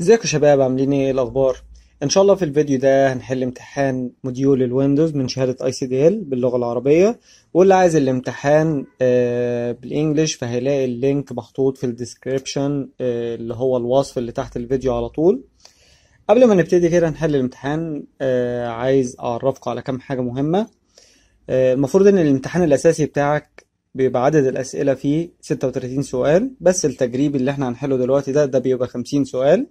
ازيكم شباب عاملين ايه؟, ايه الاخبار ان شاء الله في الفيديو ده هنحل امتحان موديول الويندوز من شهاده اي سي دي ال باللغه العربيه واللي عايز الامتحان آه، بالانجلش فهيلاقي اللينك محطوط في الديسكريبشن آه، اللي هو الوصف اللي تحت الفيديو على طول قبل ما نبتدي كده نحل الامتحان آه، عايز اعرفكم على كام حاجه مهمه المفروض ان الامتحان الاساسي بتاعك بيبقى عدد الأسئلة فيه 36 سؤال بس التجريبي اللي احنا هنحله دلوقتي ده ده بيبقى 50 سؤال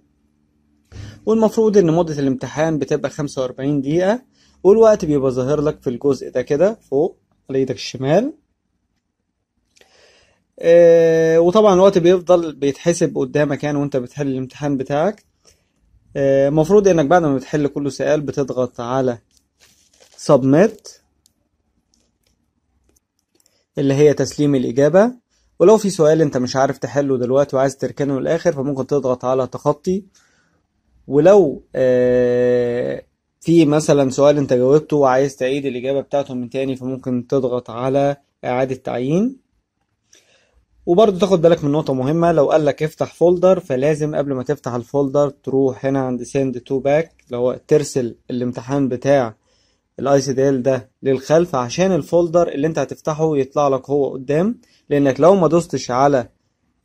والمفروض ان مدة الامتحان بتبقى خمسة واربعين دقيقة والوقت بيبقى ظاهر لك في الجزء ده كده فوق على ايدك الشمال آه وطبعا الوقت بيفضل بيتحسب قدامك يعني وانت بتحل الامتحان بتاعك المفروض آه انك بعد ما بتحل كل سؤال بتضغط على submit اللي هي تسليم الإجابة ولو في سؤال أنت مش عارف تحله دلوقتي وعايز تركنه للآخر فممكن تضغط على تخطي ولو آه، في مثلا سؤال انت جاوبته وعايز تعيد الإجابة بتاعته من تاني فممكن تضغط على إعادة تعيين وبرضه تاخد بالك من نقطة مهمة لو قال لك افتح فولدر فلازم قبل ما تفتح الفولدر تروح هنا عند سند تو باك اللي هو ترسل الامتحان بتاع الاي سي دي ال ده للخلف عشان الفولدر اللي انت هتفتحه يطلع لك هو قدام لانك لو ما دوستش على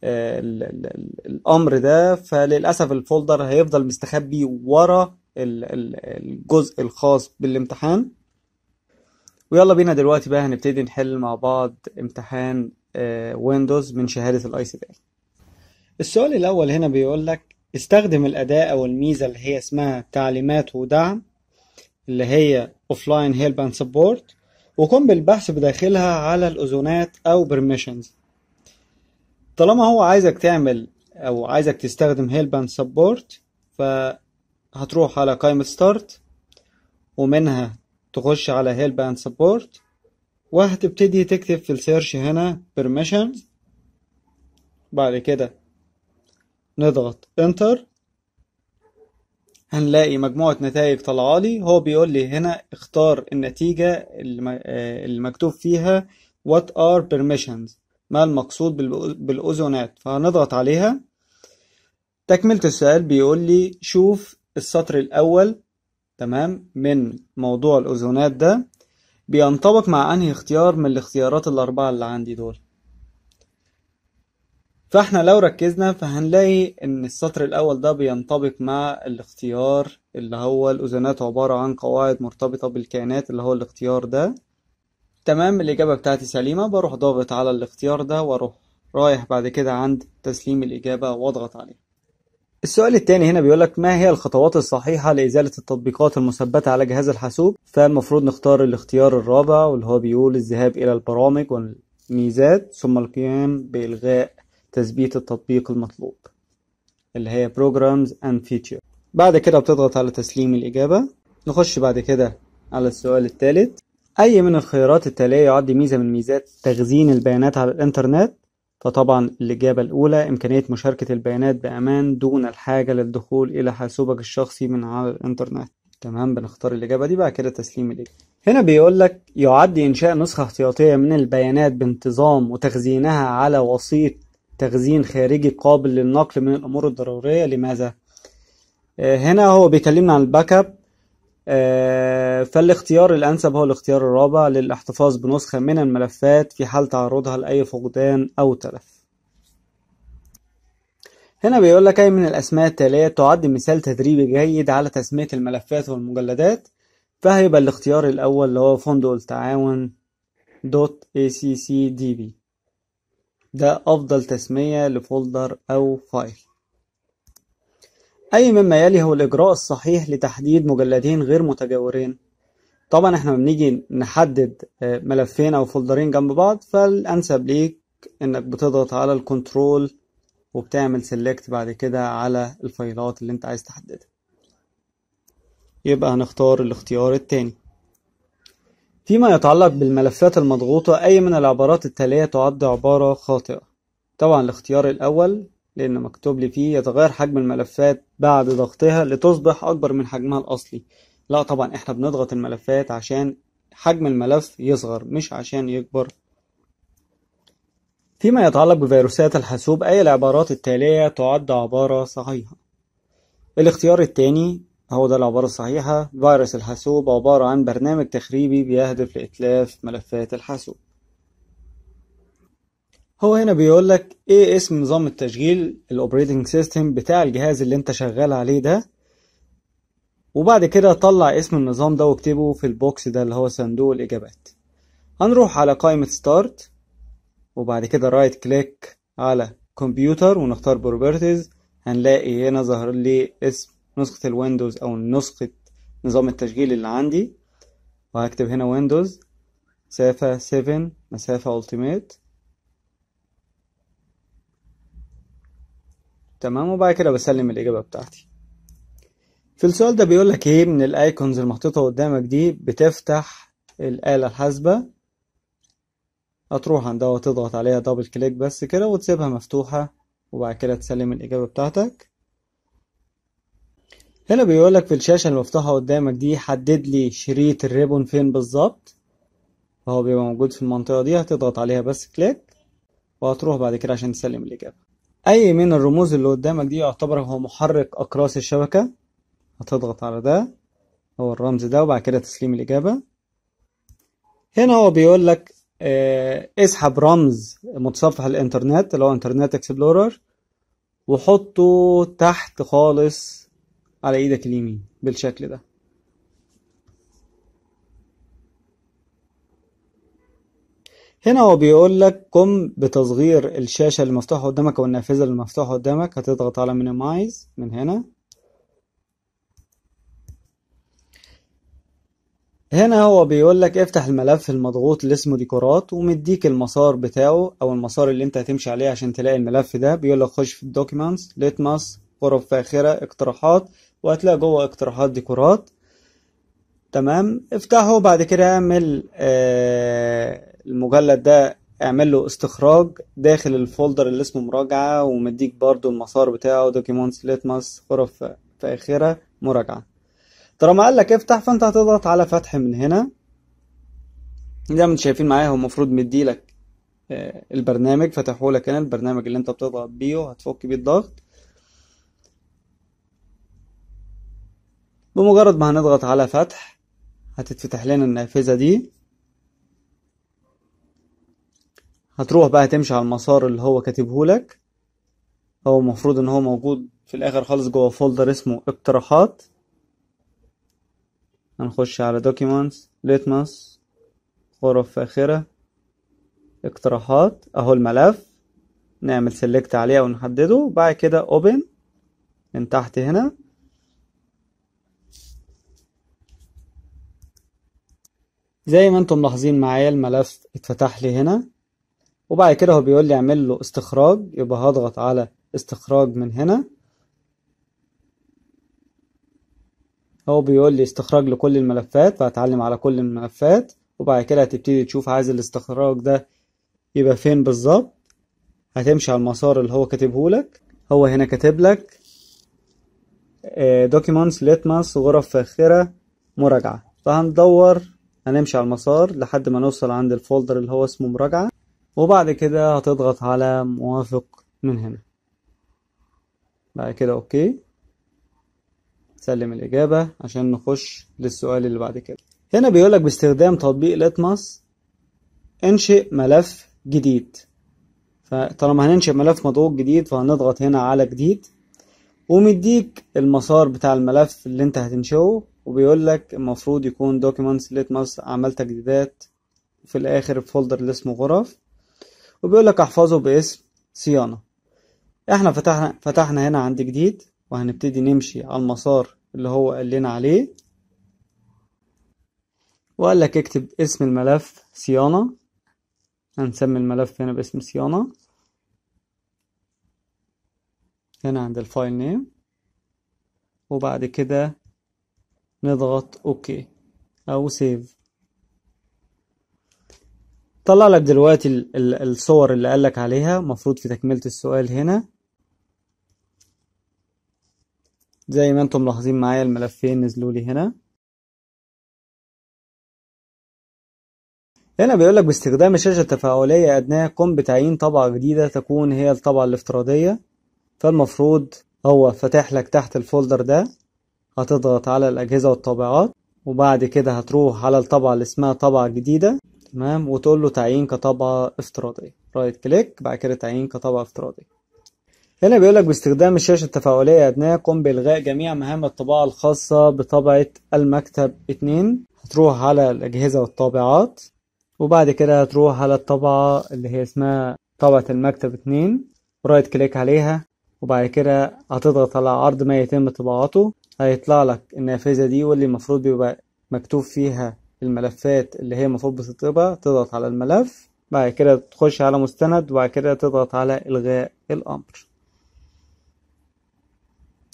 آه، الامر ده فللاسف الفولدر هيفضل مستخبي ورا الجزء الخاص بالامتحان ويلا بينا دلوقتي بقى هنبتدي نحل مع بعض امتحان ويندوز آه، من شهادة الاي سي السؤال الاول هنا بيقول لك استخدم الاداة او الميزة اللي هي اسمها تعليمات ودعم اللي هي offline help and support وقم بالبحث بداخلها على الاذونات او permissions طالما هو عايزك تعمل او عايزك تستخدم هيلبان سبورت فهتروح على قائمة ستارت ومنها تخش على هيلبان سبورت وهتبتدي تكتب في السيرش هنا بيرميشن بعد كده نضغط انتر هنلاقي مجموعة نتائج طلعالي لي هو بيقول لي هنا اختار النتيجة آه، المكتوب فيها what are permissions ما المقصود بالأوزونات فهنضغط عليها تكملة السؤال بيقول لي شوف السطر الأول تمام من موضوع الأوزونات ده بينطبق مع أنهي اختيار من الاختيارات الأربعة اللي عندي دول فاحنا لو ركزنا فهنلاقي ان السطر الاول ده بينطبق مع الاختيار اللي هو الأوزونات عبارة عن قواعد مرتبطة بالكائنات اللي هو الاختيار ده تمام الإجابة بتاعتي سليمة بروح ضاغط على الاختيار ده واروح رايح بعد كده عند تسليم الإجابة واضغط عليه السؤال التاني هنا بيقولك ما هي الخطوات الصحيحة لإزالة التطبيقات المثبتة على جهاز الحاسوب فالمفروض نختار الاختيار الرابع واللي هو بيقول الذهاب إلى البرامج والميزات ثم القيام بإلغاء تثبيت التطبيق المطلوب اللي هي Programs and Feature بعد كده بتضغط على تسليم الإجابة نخش بعد كده على السؤال الثالث أي من الخيارات التالية يعد ميزة من ميزات تخزين البيانات على الإنترنت؟ فطبعا الإجابة الأولى إمكانية مشاركة البيانات بأمان دون الحاجة للدخول إلى حاسوبك الشخصي من على الإنترنت تمام بنختار الإجابة دي بعد كده تسليم الإجابة هنا بيقول لك يعد إنشاء نسخة احتياطية من البيانات بانتظام وتخزينها على وسيط تخزين خارجي قابل للنقل من الأمور الضرورية لماذا؟ آه، هنا هو بيكلمنا عن الباك اب آه، فالاختيار الأنسب هو الاختيار الرابع للاحتفاظ بنسخة من الملفات في حال تعرضها لأي فقدان أو تلف هنا بيقول لك أي من الأسماء التالية تعد مثال تدريبي جيد على تسمية الملفات والمجلدات فهيبقى الاختيار الأول اللي هو فندق التعاون دوت acc.db ده أفضل تسمية لفولدر أو فايل أي مما يلي هو الإجراء الصحيح لتحديد مجلدين غير متجاورين طبعا احنا بنيجي نحدد آه، ملفين أو فولدرين جنب بعض فالأنسب ليك إنك بتضغط على الكنترول وبتعمل سيلكت بعد كده على الفايلات اللي انت عايز تحددها يبقى هنختار الاختيار التاني فيما يتعلق بالملفات المضغوطة أي من العبارات التالية تعد عبارة خاطئة طبعا الاختيار الأول لأن مكتوب لي فيه يتغير حجم الملفات بعد ضغطها لتصبح أكبر من حجمها الأصلي لا طبعا احنا بنضغط الملفات عشان حجم الملف يصغر مش عشان يكبر فيما يتعلق بفيروسات الحاسوب أي العبارات التالية تعد عبارة صحيحة الاختيار الثاني هو ده العبارة الصحيحة فيروس الحاسوب عبارة عن برنامج تخريبي بيهدف لإتلاف ملفات الحاسوب هو هنا بيقول لك ايه اسم نظام التشغيل الاوبريتنج سيستم بتاع الجهاز اللي انت شغال عليه ده وبعد كده طلع اسم النظام ده واكتبه في البوكس ده اللي هو صندوق الاجابات هنروح على قائمة ستارت وبعد كده رايت كليك على كمبيوتر ونختار بروبرتيز هنلاقي هنا ظهر لي اسم نسخة الويندوز او نسخة نظام التشغيل اللي عندي وهكتب هنا ويندوز مسافة 7 مسافة التيميت تمام وبعد كده بسلم الإجابة بتاعتي في السؤال ده بيقول لك ايه من الايكونز المحطوطة قدامك دي بتفتح الآلة الحاسبة هتروح عندها وتضغط عليها دبل كليك بس كده وتسيبها مفتوحة وبعد كده تسلم الإجابة بتاعتك هنا بيقول لك في الشاشة المفتوحة قدامك دي حدد لي شريط الريبون فين بالظبط فهو بيبقى موجود في المنطقة دي هتضغط عليها بس كليك وهتروح بعد كده عشان تسلم الإجابة أي من الرموز اللي قدامك دي يعتبر هو محرك أقراص الشبكة هتضغط على ده هو الرمز ده وبعد كده تسليم الإجابة هنا هو بيقول لك آه، اسحب رمز متصفح الإنترنت اللي هو إنترنت إكسبلورر وحطه تحت خالص على إيدك اليمين بالشكل ده هنا هو بيقول لك قم بتصغير الشاشة اللي مفتوحة قدامك أو النافذة اللي مفتوحة قدامك هتضغط على مينيمايز من هنا هنا هو بيقول لك افتح الملف المضغوط اللي اسمه ديكورات ومديك المسار بتاعه او المسار اللي انت هتمشي عليه عشان تلاقي الملف ده بيقول لك خش في الدوكيمنتس ليتماس غرف فاخرة اقتراحات وهتلاقي جوه اقتراحات ديكورات تمام افتحه بعد كده اعمل آه المجلد ده اعمل له استخراج داخل الفولدر اللي اسمه مراجعة ومديك برضو المسار بتاعه دوكيمونتس ليتمس غرف في آخرة مراجعة طالما قال لك افتح فانت هتضغط على فتح من هنا زي ما انتم شايفين معايا هو المفروض مديلك آه، البرنامج فتحه لك هنا البرنامج اللي انت بتضغط بيه هتفك بيه الضغط بمجرد ما هنضغط على فتح هتتفتح لنا النافذة دي هتروح بقى تمشي على المسار اللي هو كاتبه لك هو المفروض ان هو موجود في الاخر خالص جوه فولدر اسمه اقتراحات هنخش على دوكيومنتس ليتمس غرف فاخرة اقتراحات اهو الملف نعمل سيلكت عليه او نحدده بعد كده اوبن من تحت هنا زي ما انتم ملاحظين معايا الملف اتفتح لي هنا وبعد كده هو بيقول لي اعمل له استخراج يبقى هضغط على استخراج من هنا هو بيقول لي استخراج لكل الملفات فهتعلم على كل الملفات وبعد كده هتبتدي تشوف عايز الاستخراج ده يبقى فين بالظبط هتمشي على المسار اللي هو كاتبه لك هو هنا كاتب لك دوكيمنتس آه، ليتماس غرف فاخرة مراجعة فهندور هنمشي على المسار لحد ما نوصل عند الفولدر اللي هو اسمه مراجعة وبعد كده هتضغط على موافق من هنا بعد كده اوكي سلم الإجابة عشان نخش للسؤال اللي بعد كده هنا بيقولك باستخدام تطبيق لتماس انشئ ملف جديد فطالما هننشئ ملف مضغوط جديد فهنضغط هنا على جديد ومديك المسار بتاع الملف اللي انت هتنشئه وبيقولك المفروض يكون documents litmus عمل تجديدات في الآخر فولدر اللي اسمه غرف وبيقول لك احفظه باسم صيانة احنا فتحنا فتحنا هنا عند جديد وهنبتدي نمشي على المسار اللي هو قال لنا عليه وقال لك اكتب اسم الملف صيانة هنسمي الملف هنا باسم صيانة هنا عند الفايل نيم وبعد كده نضغط اوكي او سيف طلع لك دلوقتي الصور اللي قالك عليها مفروض في تكملة السؤال هنا زي ما انتم ملاحظين معايا الملفين نزلوا لي هنا هنا بيقول لك باستخدام الشاشة التفاعلية أدناه قم بتعيين طبعة جديدة تكون هي الطبعة الافتراضية فالمفروض هو فاتح لك تحت الفولدر ده هتضغط على الأجهزة والطابعات وبعد كده هتروح على الطبعة اللي اسمها طبعة جديدة تمام وتقول له تعيين كطبعة افتراضية رايت كليك بعد كده تعيين كطبعة افتراضية هنا بيقول لك باستخدام الشاشة التفاعلية يا أثناء قم بإلغاء جميع مهام الطباعة الخاصة بطبعة المكتب 2 هتروح على الأجهزة والطابعات وبعد كده هتروح على الطبعة اللي هي اسمها طبعة المكتب 2 ورايت كليك عليها وبعد كده هتضغط على عرض ما يتم طباعته هيطلع لك النافذة دي واللي المفروض بيبقى مكتوب فيها الملفات اللي هي المفروض بتطلبها تضغط على الملف بعد كده تخش على مستند وبعد كده تضغط على إلغاء الأمر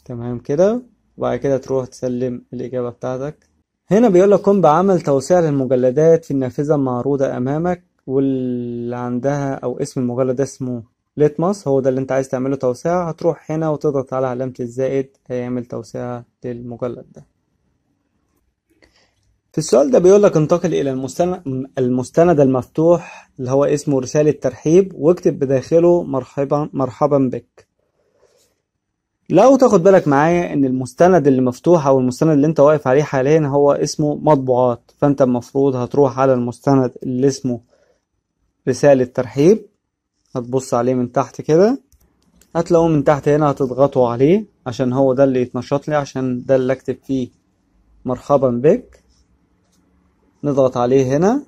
تمام كده وبعد كده تروح تسلم الإجابة بتاعتك هنا بيقول لك قم بعمل توسيع للمجلدات في النافذة المعروضة أمامك واللي عندها أو اسم المجلد اسمه ليتماس هو ده اللي أنت عايز تعمله توسيع هتروح هنا وتضغط على علامة الزائد هيعمل توسيع للمجلد ده في السؤال ده بيقول لك انتقل إلى المستند المفتوح اللي هو اسمه رسالة ترحيب واكتب بداخله مرحبا مرحبا بك لو تاخد بالك معايا ان المستند اللي مفتوح او المستند اللي انت واقف عليه حاليا هو اسمه مطبوعات فانت المفروض هتروح على المستند اللي اسمه رسالة ترحيب هتبص عليه من تحت كده هتلاقوه من تحت هنا هتضغطوا عليه عشان هو ده اللي يتنشط لي عشان ده اللي اكتب فيه مرحبا بك نضغط عليه هنا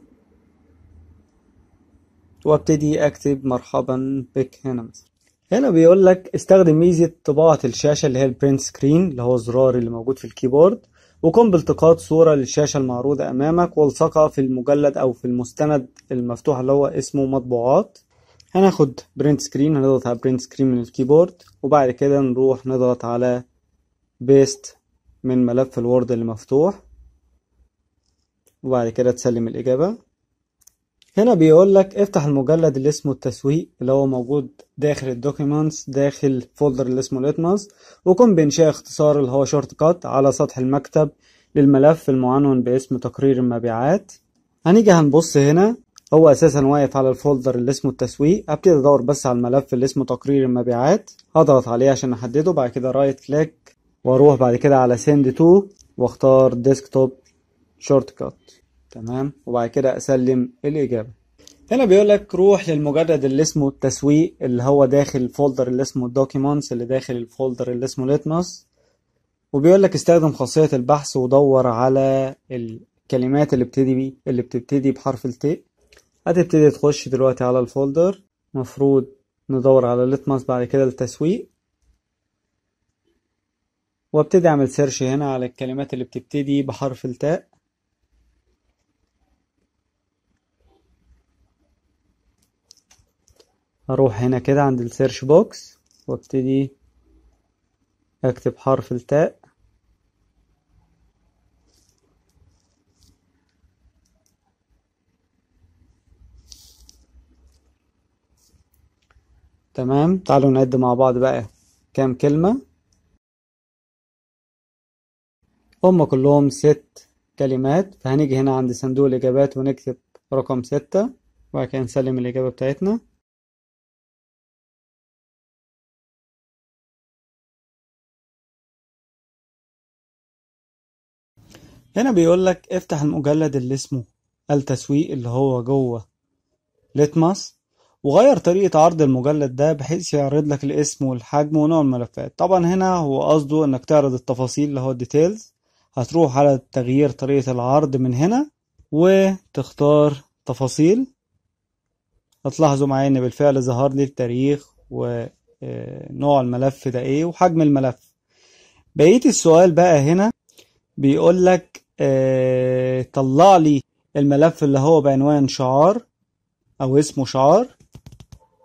وابتدي اكتب مرحبا بك هنا مثلا هنا بيقول لك استخدم ميزة طباعة الشاشة اللي هي البرنت سكرين اللي هو الزرار اللي موجود في الكيبورد وقم بالتقاط صورة للشاشة المعروضة أمامك والصقها في المجلد أو في المستند المفتوح اللي هو اسمه مطبوعات هناخد برنت سكرين هنضغط على برنت سكرين من الكيبورد وبعد كده نروح نضغط على بيست من ملف الوورد اللي مفتوح وبعد كده تسلم الإجابة هنا بيقول لك افتح المجلد اللي اسمه التسويق اللي هو موجود داخل الدوكيمنتس داخل فولدر اللي اسمه ليتماس وقم بإنشاء اختصار اللي هو شورت كات على سطح المكتب للملف المعنون باسم تقرير المبيعات هنيجي هنبص هنا هو اساسا واقف على الفولدر اللي اسمه التسويق هبتدي ادور بس على الملف اللي اسمه تقرير المبيعات هضغط عليه عشان احدده بعد كده رايت كليك واروح بعد كده على سند تو واختار ديسكتوب شورت كات تمام وبعد كده اسلم الاجابه هنا بيقول لك روح للمجرد اللي اسمه التسويق اللي هو داخل الفولدر اللي اسمه الدوكيمنتس اللي داخل الفولدر اللي اسمه ليتمس وبيقول لك استخدم خاصيه البحث ودور على الكلمات اللي بتبتدي بي اللي بتبتدي بحرف التاء هتبتدي تخش دلوقتي على الفولدر مفروض ندور على ليتمس بعد كده التسويق وابتدي اعمل سيرش هنا على الكلمات اللي بتبتدي بحرف التاء اروح هنا كده عند السيرش بوكس وابتدي اكتب حرف التاء تمام تعالوا نعد مع بعض بقى كام كلمة هم كلهم ست كلمات فهنيجي هنا عند صندوق الإجابات ونكتب رقم ستة وبعد كده نسلم الإجابة بتاعتنا هنا بيقول لك افتح المجلد اللي اسمه التسويق اللي هو جوه لتماس وغير طريقة عرض المجلد ده بحيث يعرض لك الاسم والحجم ونوع الملفات طبعا هنا هو قصده انك تعرض التفاصيل اللي هو الديتيلز هتروح على تغيير طريقة العرض من هنا وتختار تفاصيل هتلاحظوا معايا ان بالفعل ظهر لي التاريخ ونوع آه، الملف ده ايه وحجم الملف بقية السؤال بقى هنا بيقول لك آه، طلع لي الملف اللي هو بعنوان شعار او اسمه شعار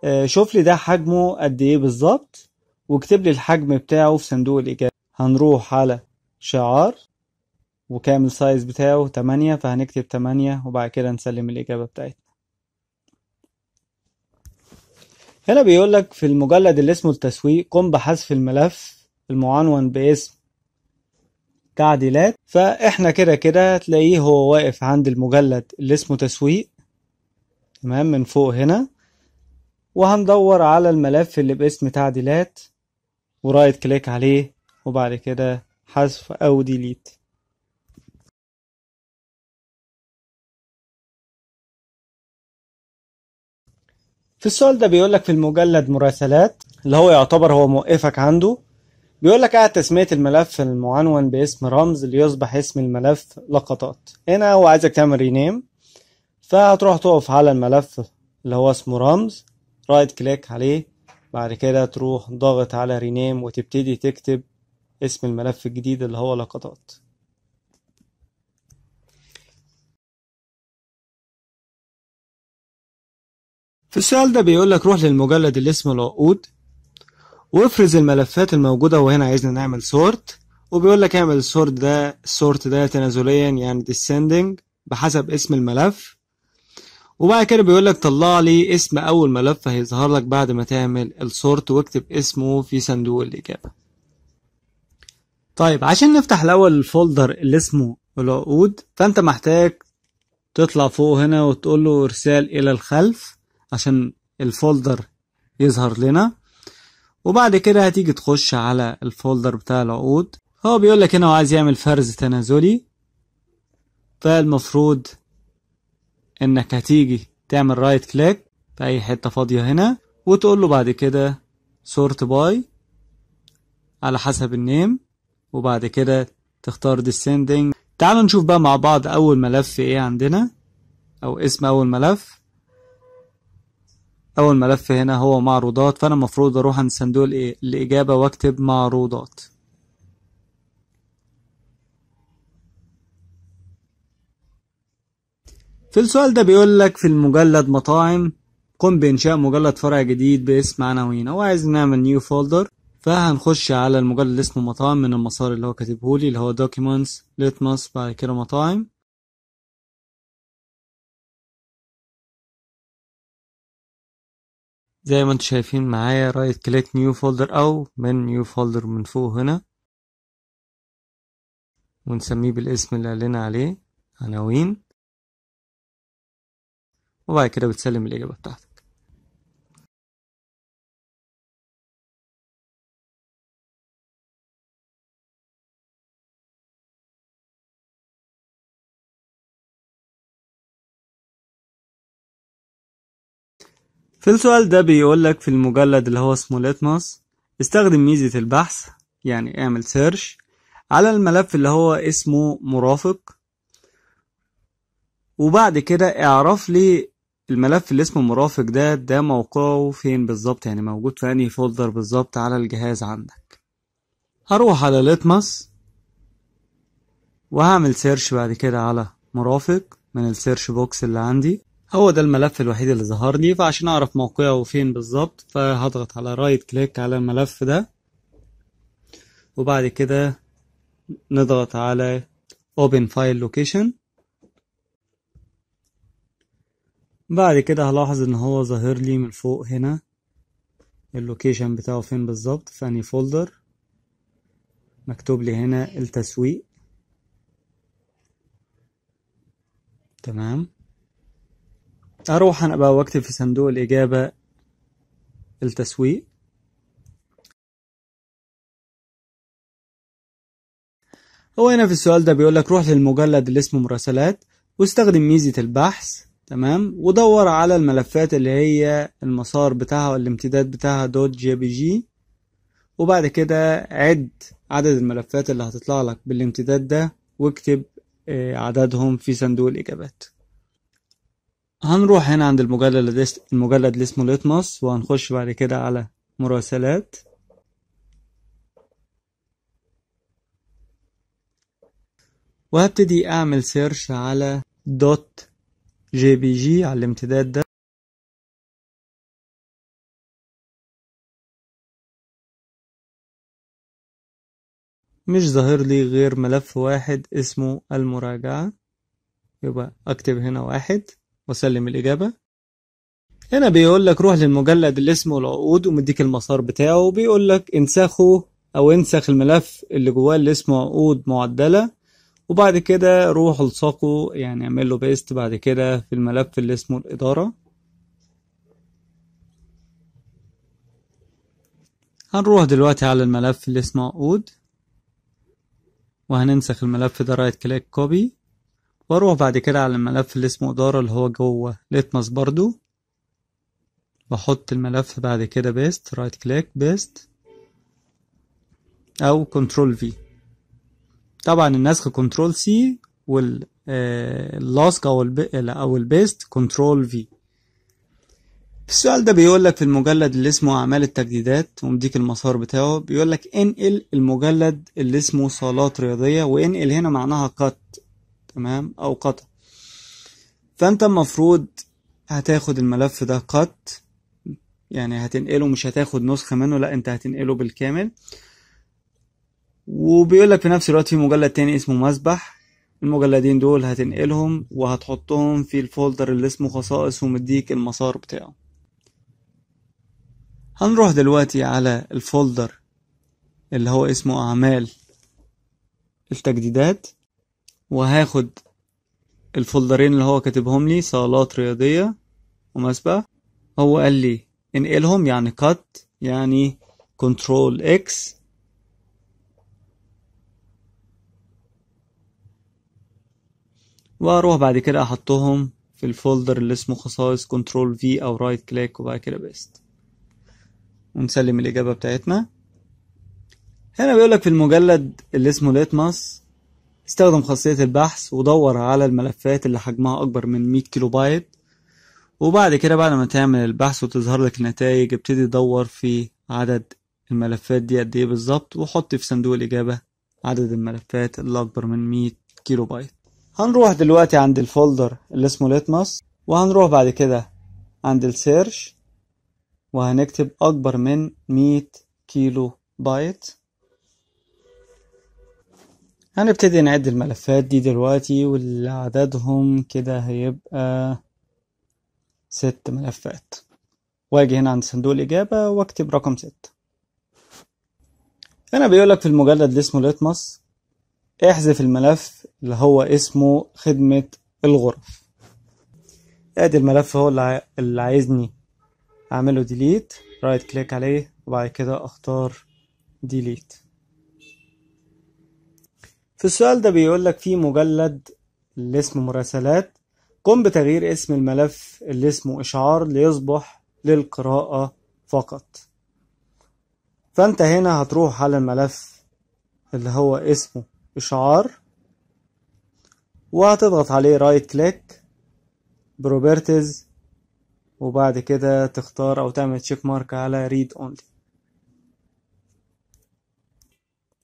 آه، شوف لي ده حجمه قد ايه بالظبط واكتب لي الحجم بتاعه في صندوق الاجابه هنروح على شعار وكام السايز بتاعه 8 فهنكتب 8 وبعد كده نسلم الاجابه بتاعتنا هنا بيقول لك في المجلد اللي اسمه التسويق قم بحذف الملف المعنون باسم تعديلات فاحنا كده كده تلاقيه هو واقف عند المجلد اللي اسمه تسويق تمام من فوق هنا وهندور على الملف اللي باسم تعديلات ورايت كليك عليه وبعد كده حذف او ديليت في السؤال ده بيقولك في المجلد مراسلات اللي هو يعتبر هو موقفك عنده بيقول لك قاعد تسمية الملف المعنون باسم رمز ليصبح اسم الملف لقطات هنا هو عايزك تعمل رينيم فهتروح تقف على الملف اللي هو اسمه رمز رايت كليك عليه بعد كده تروح ضاغط على رينيم وتبتدي تكتب اسم الملف الجديد اللي هو لقطات في السؤال ده بيقول لك روح للمجلد اللي اسمه العقود وافرز الملفات الموجودة وهنا عايزنا نعمل سورت وبيقول لك اعمل السورت ده السورت ده تنازليا يعني descending بحسب اسم الملف وبعد كده بيقول لك طلع لي اسم اول ملف هيظهر لك بعد ما تعمل السورت واكتب اسمه في صندوق الاجابه طيب عشان نفتح الاول الفولدر اللي اسمه العقود فانت محتاج تطلع فوق هنا وتقول له ارسال الى الخلف عشان الفولدر يظهر لنا وبعد كده هتيجي تخش على الفولدر بتاع العقود هو بيقول لك هنا هو عايز يعمل فرز تنازلي فالمفروض انك هتيجي تعمل رايت كليك في اي حته فاضيه هنا وتقول له بعد كده سورت باي على حسب النيم وبعد كده تختار descending تعالوا نشوف بقى مع بعض اول ملف ايه عندنا او اسم اول ملف اول ملف هنا هو معروضات فانا المفروض اروح عند صندوق الاجابه واكتب معروضات في السؤال ده بيقول لك في المجلد مطاعم قم بإنشاء مجلد فرع جديد باسم عناوين هو عايز نعمل نيو فولدر فهنخش على المجلد اللي اسمه مطاعم من المسار اللي هو كاتبه لي اللي هو دوكيومنتس لتمس بعد كده مطاعم زي ما انتم شايفين معايا رايت كليك نيو فولدر او من نيو فولدر من فوق هنا ونسميه بالاسم اللي قالنا عليه عناوين وبعد كده بتسلم الاجابه بتاعتك في السؤال ده بيقول لك في المجلد اللي هو اسمه ليتماس استخدم ميزة البحث يعني اعمل سيرش على الملف اللي هو اسمه مرافق وبعد كده اعرف لي الملف اللي اسمه مرافق ده ده موقعه فين بالظبط يعني موجود في انهي فولدر بالظبط على الجهاز عندك هروح على ليتماس وهعمل سيرش بعد كده على مرافق من السيرش بوكس اللي عندي هو ده الملف الوحيد اللي ظهر لي فعشان اعرف موقعه وفين بالظبط فهضغط على رايت كليك على الملف ده وبعد كده نضغط على open file location بعد كده هلاحظ ان هو ظاهر لي من فوق هنا اللوكيشن بتاعه فين بالظبط في اني فولدر مكتوب لي هنا التسويق تمام أروح أنا بقى وأكتب في صندوق الإجابة التسويق هو هنا في السؤال ده بيقول لك روح للمجلد اللي اسمه مراسلات واستخدم ميزة البحث تمام ودور على الملفات اللي هي المسار بتاعها والامتداد بتاعها دوت جي بي جي وبعد كده عد عدد الملفات اللي هتطلع لك بالامتداد ده واكتب آه، عددهم في صندوق الإجابات هنروح هنا عند المجلد المجلد اللي اسمه ليتموس وهنخش بعد كده على مراسلات وهبتدي اعمل سيرش على دوت جي بي جي على الامتداد ده مش ظاهر لي غير ملف واحد اسمه المراجعة يبقى اكتب هنا واحد وسلم الإجابة هنا بيقول لك روح للمجلد اللي اسمه العقود ومديك المسار بتاعه وبيقول لك انسخه أو انسخ الملف اللي جواه اللي اسمه عقود معدلة وبعد كده روح الصقه يعني اعمل له بيست بعد كده في الملف اللي اسمه الإدارة هنروح دلوقتي على الملف اللي اسمه عقود وهننسخ الملف ده رايت كليك كوبي واروح بعد كده على الملف اللي اسمه ادارة اللي هو جوه ليتمس برضو بحط الملف بعد كده بيست رايت كليك بيست او كنترول في طبعا النسخ كنترول سي آه، واللاسك او او البيست كنترول في السؤال ده بيقول لك في المجلد اللي اسمه اعمال التجديدات ومديك المسار بتاعه بيقول لك انقل المجلد اللي اسمه صالات رياضيه وانقل هنا معناها قط تمام او قطع فانت المفروض هتاخد الملف ده قط يعني هتنقله مش هتاخد نسخة منه لا انت هتنقله بالكامل وبيقول لك في نفس الوقت في مجلد تاني اسمه مسبح المجلدين دول هتنقلهم وهتحطهم في الفولدر اللي اسمه خصائص ومديك المسار بتاعه هنروح دلوقتي على الفولدر اللي هو اسمه اعمال التجديدات وهاخد الفولدرين اللي هو كاتبهم لي صالات رياضية ومسبح هو قال لي انقلهم يعني cut يعني كنترول اكس واروح بعد كده احطهم في الفولدر اللي اسمه خصائص كنترول في او رايت right كليك وبعد كده بيست ونسلم الاجابه بتاعتنا هنا بيقولك في المجلد اللي اسمه litmus استخدم خاصية البحث ودور على الملفات اللي حجمها أكبر من 100 كيلو بايت وبعد كده بعد ما تعمل البحث وتظهر لك النتائج ابتدي دور في عدد الملفات دي قد ايه بالظبط وحط في صندوق الإجابة عدد الملفات اللي أكبر من 100 كيلو بايت هنروح دلوقتي عند الفولدر اللي اسمه ليتمس وهنروح بعد كده عند السيرش وهنكتب أكبر من 100 كيلو بايت هنبتدي نعد الملفات دي دلوقتي واللي عددهم كده هيبقى ست ملفات واجي هنا عند صندوق الإجابة واكتب رقم ست هنا بيقولك في المجلد اللي اسمه ليتمس احذف الملف اللي هو اسمه خدمة الغرف ادي الملف هو اللي عايزني اعمله ديليت رايت كليك عليه وبعد كده اختار ديليت في السؤال ده بيقول لك في مجلد اللي اسمه مراسلات قم بتغيير اسم الملف اللي اسمه إشعار ليصبح للقراءة فقط فأنت هنا هتروح على الملف اللي هو اسمه إشعار وهتضغط عليه رايت كليك بروبرتيز وبعد كده تختار أو تعمل تشيك مارك على ريد أونلي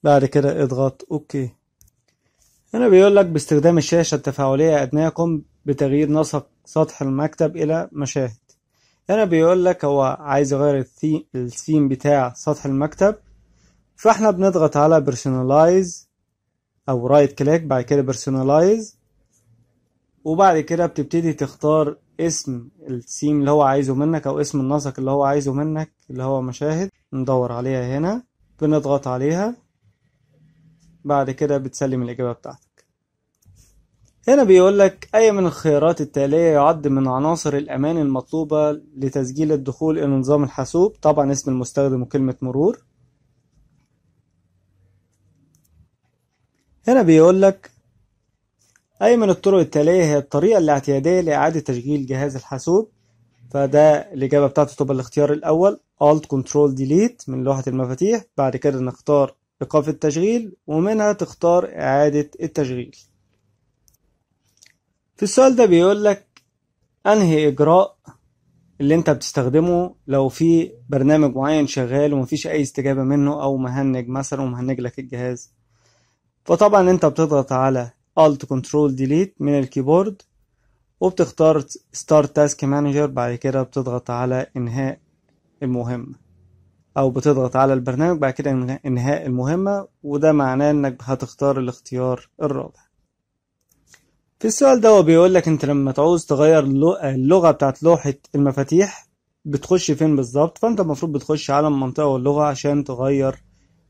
بعد كده اضغط أوكي هنا بيقول لك باستخدام الشاشة التفاعلية أدناكم بتغيير نسق سطح المكتب إلى مشاهد هنا بيقول لك هو عايز يغير الثيم بتاع سطح المكتب فاحنا بنضغط على personalize أو رايت كليك بعد كده personalize وبعد كده بتبتدي تختار اسم الثيم اللي هو عايزه منك أو اسم النسق اللي هو عايزه منك اللي هو مشاهد ندور عليها هنا بنضغط عليها بعد كده بتسلم الإجابة بتاعتك هنا بيقول لك أي من الخيارات التالية يعد من عناصر الأمان المطلوبة لتسجيل الدخول إلى نظام الحاسوب طبعا اسم المستخدم وكلمة مرور هنا بيقول لك أي من الطرق التالية هي الطريقة الاعتيادية لإعادة تشغيل جهاز الحاسوب فده الإجابة بتاعته تبقى الاختيار الأول Alt Control Delete من لوحة المفاتيح بعد كده نختار إيقاف التشغيل ومنها تختار إعادة التشغيل في السؤال ده بيقول لك أنهي إجراء اللي أنت بتستخدمه لو في برنامج معين شغال ومفيش أي استجابة منه أو مهنج مثلا ومهنج لك الجهاز فطبعا أنت بتضغط على Alt Control Delete من الكيبورد وبتختار Start Task Manager بعد كده بتضغط على إنهاء المهمة او بتضغط على البرنامج بعد كده انهاء المهمة وده معناه انك هتختار الاختيار الرابع في السؤال ده هو بيقول لك انت لما تعوز تغير اللغة بتاعت لوحة المفاتيح بتخش فين بالظبط فانت المفروض بتخش على المنطقة واللغة عشان تغير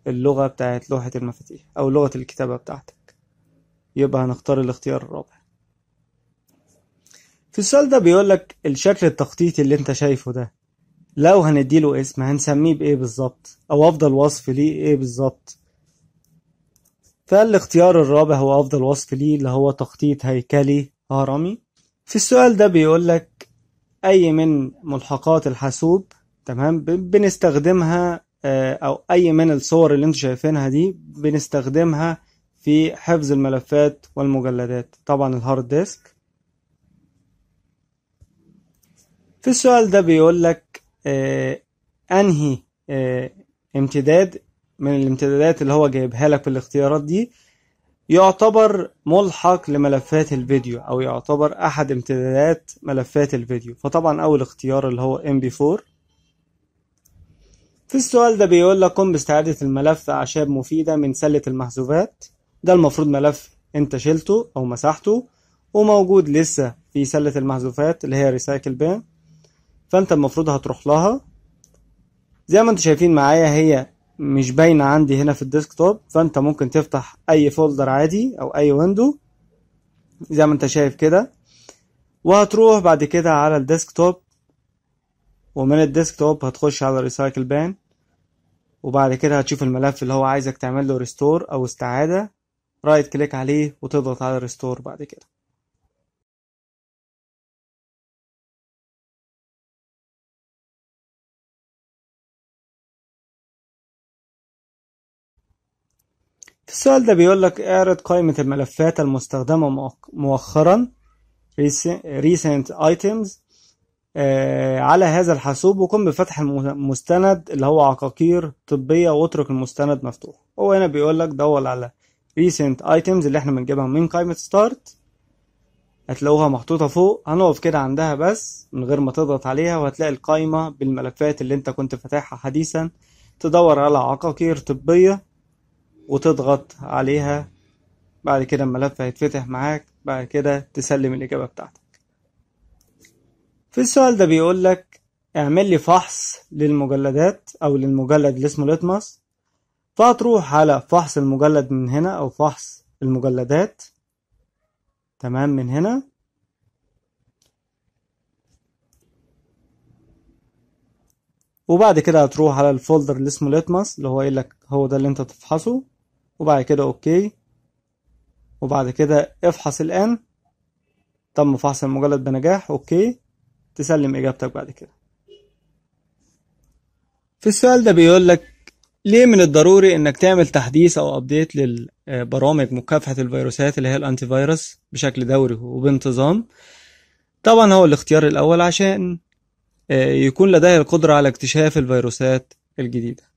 اللغة بتاعت لوحة المفاتيح او لغة الكتابة بتاعتك يبقى هنختار الاختيار الرابع في السؤال ده بيقول لك الشكل التخطيطي اللي انت شايفه ده لو هنديله اسم هنسميه بايه بالظبط او افضل وصف ليه ايه بالظبط فالاختيار الرابع هو افضل وصف ليه اللي هو تخطيط هيكلي هرمي في السؤال ده بيقول لك اي من ملحقات الحاسوب تمام بنستخدمها آه، او اي من الصور اللي انتوا شايفينها دي بنستخدمها في حفظ الملفات والمجلدات طبعا الهارد ديسك في السؤال ده بيقول لك آه، انهي آه، امتداد من الامتدادات اللي هو جايبها لك في الاختيارات دي يعتبر ملحق لملفات الفيديو او يعتبر احد امتدادات ملفات الفيديو فطبعا اول اختيار اللي هو mp4 في السؤال ده بيقول لك قم باستعادة الملف أعشاب مفيدة من سلة المحذوفات ده المفروض ملف أنت شلته أو مسحته وموجود لسه في سلة المحذوفات اللي هي ريسايكل بان فانت المفروض هتروح لها زي ما انتوا شايفين معايا هي مش باينة عندي هنا في الديسكتوب فانت ممكن تفتح اي فولدر عادي او اي ويندو زي ما انت شايف كده وهتروح بعد كده على الديسكتوب ومن الديسكتوب هتخش على ريسايكل بان وبعد كده هتشوف الملف اللي هو عايزك تعمل له ريستور او استعادة رايت كليك عليه وتضغط على ريستور بعد كده السؤال ده بيقول لك اعرض قائمة الملفات المستخدمة مؤخرا recent items آه، على هذا الحاسوب وقم بفتح المستند اللي هو عقاقير طبية واترك المستند مفتوح هو هنا بيقول لك دور على recent items اللي احنا بنجيبها من قائمة start هتلاقوها محطوطة فوق هنقف كده عندها بس من غير ما تضغط عليها وهتلاقي القائمة بالملفات اللي انت كنت فاتحها حديثا تدور على عقاقير طبية وتضغط عليها بعد كده الملف هيتفتح معاك بعد كده تسلم الإجابة بتاعتك في السؤال ده بيقول لك اعمل لي فحص للمجلدات أو للمجلد اللي اسمه لتمس فهتروح على فحص المجلد من هنا أو فحص المجلدات تمام من هنا وبعد كده هتروح على الفولدر اللي اسمه لتمس اللي هو قايل لك هو ده اللي انت تفحصه وبعد كده اوكي وبعد كده افحص الان تم فحص المجلد بنجاح اوكي تسلم اجابتك بعد كده في السؤال ده بيقول لك ليه من الضروري انك تعمل تحديث او ابديت للبرامج آه، مكافحه الفيروسات اللي هي الانتي فيروس بشكل دوري وبانتظام طبعا هو الاختيار الاول عشان آه، يكون لديه القدره على اكتشاف الفيروسات الجديده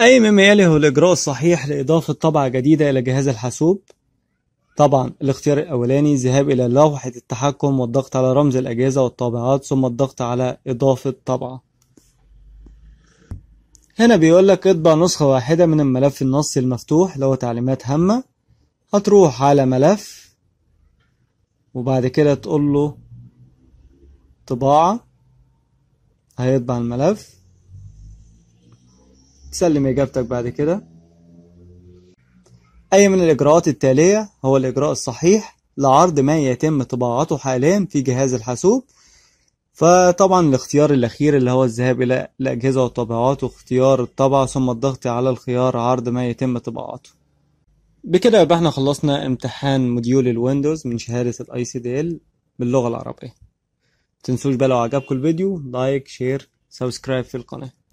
أي مما يلي هو الإجراء الصحيح لإضافة طبعة جديدة إلى جهاز الحاسوب طبعا الاختيار الأولاني الذهاب إلى لوحة التحكم والضغط على رمز الأجهزة والطابعات ثم الضغط على إضافة طبعة هنا بيقولك اطبع نسخة واحدة من الملف النصي المفتوح لو تعليمات هامة هتروح على ملف وبعد كده تقول له طباعة هيطبع الملف تسلم إجابتك بعد كده أي من الإجراءات التالية هو الإجراء الصحيح لعرض ما يتم طباعته حاليا في جهاز الحاسوب فطبعا الاختيار الأخير اللي هو الذهاب إلى الأجهزة والطبعات واختيار الطبعة ثم الضغط على الخيار عرض ما يتم طباعته بكده يبقى احنا خلصنا امتحان موديول الويندوز من شهادة الاي سي دي ال باللغة العربية متنسوش بقى لو عجبكم الفيديو لايك شير سبسكرايب في القناة